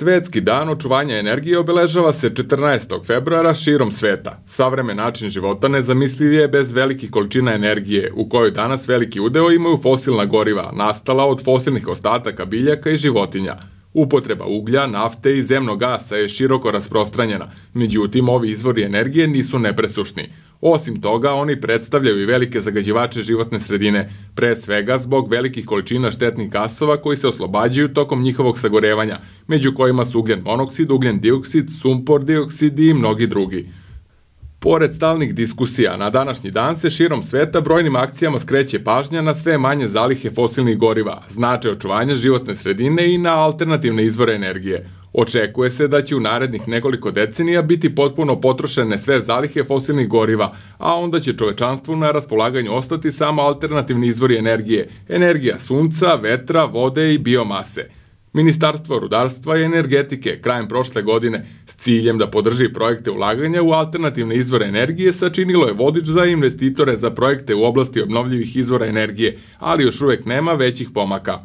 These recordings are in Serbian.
Svetski dan očuvanja energije obeležava se 14. februara širom sveta. Savremen način života nezamisliv je bez velikih količina energije, u kojoj danas veliki udeo imaju fosilna goriva, nastala od fosilnih ostataka biljaka i životinja. Upotreba uglja, nafte i zemnog gasa je široko rasprostranjena, međutim ovi izvori energije nisu nepresušni. Osim toga, oni predstavljaju i velike zagađivače životne sredine, pre svega zbog velikih količina štetnih gasova koji se oslobađaju tokom njihovog sagorevanja, među kojima su ugljen monoksid, ugljen dioksid, sumpor dioksid i mnogi drugi. Pored stalnih diskusija, na današnji dan se širom sveta brojnim akcijama skreće pažnja na sve manje zalihe fosilnih goriva, znače očuvanja životne sredine i na alternativne izvore energije. Očekuje se da će u narednih nekoliko decenija biti potpuno potrošene sve zalihe fosilnih goriva, a onda će čovečanstvu na raspolaganju ostati samo alternativni izvori energije, energija sunca, vetra, vode i biomase – Ministarstvo rudarstva i energetike krajem prošle godine s ciljem da podrži projekte ulaganja u alternativne izvore energije sačinilo je vodič za investitore za projekte u oblasti obnovljivih izvora energije, ali još uvek nema većih pomaka.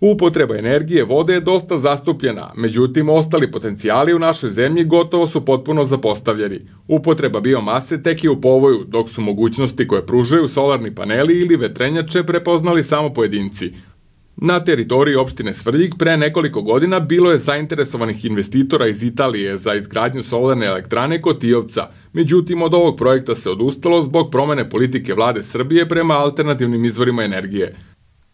Upotreba energije vode je dosta zastupljena, međutim ostali potencijali u našoj zemlji gotovo su potpuno zapostavljeni. Upotreba biomase tek je u povoju, dok su mogućnosti koje pružaju solarni paneli ili vetrenjače prepoznali samo pojedinci – Na teritoriji opštine Svrljig pre nekoliko godina bilo je zainteresovanih investitora iz Italije za izgradnju solarne elektrane Kotijovca. Međutim, od ovog projekta se odustalo zbog promene politike vlade Srbije prema alternativnim izvorima energije.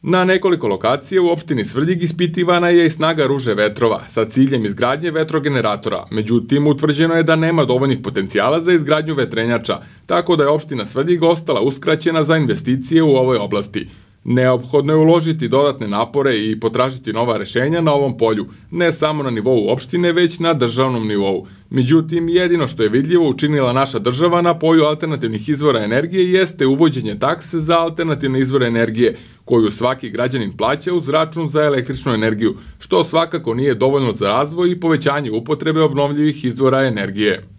Na nekoliko lokacija u opštini Svrljig ispitivana je i snaga ruže vetrova sa ciljem izgradnje vetrogeneratora. Međutim, utvrđeno je da nema dovoljnih potencijala za izgradnju vetrenjača, tako da je opština Svrljig ostala uskraćena za investicije u ovoj oblasti. Neophodno je uložiti dodatne napore i potražiti nova rešenja na ovom polju, ne samo na nivou opštine, već na državnom nivou. Međutim, jedino što je vidljivo učinila naša država na polju alternativnih izvora energije jeste uvođenje takse za alternativne izvore energije, koju svaki građanin plaća uz račun za električnu energiju, što svakako nije dovoljno za razvoj i povećanje upotrebe obnovljivih izvora energije.